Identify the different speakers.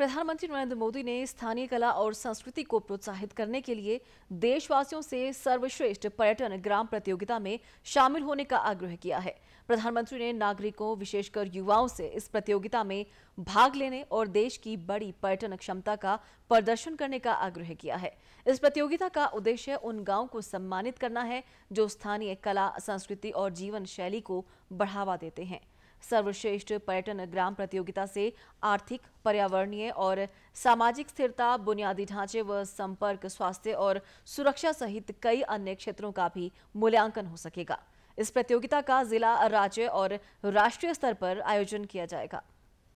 Speaker 1: प्रधानमंत्री नरेंद्र मोदी ने स्थानीय कला और संस्कृति को प्रोत्साहित करने के लिए देशवासियों से सर्वश्रेष्ठ पर्यटन ग्राम प्रतियोगिता में शामिल होने का आग्रह किया है प्रधानमंत्री ने नागरिकों विशेषकर युवाओं से इस प्रतियोगिता में भाग लेने और देश की बड़ी पर्यटन क्षमता का प्रदर्शन करने का आग्रह किया है इस प्रतियोगिता का उद्देश्य उन गाँव को सम्मानित करना है जो स्थानीय कला संस्कृति और जीवन शैली को बढ़ावा देते हैं सर्वश्रेष्ठ पर्यटन ग्राम प्रतियोगिता से आर्थिक पर्यावरणीय और सामाजिक स्थिरता बुनियादी ढांचे व संपर्क स्वास्थ्य और सुरक्षा सहित कई अन्य क्षेत्रों का भी मूल्यांकन हो सकेगा इस प्रतियोगिता का जिला राज्य और राष्ट्रीय स्तर पर आयोजन किया जाएगा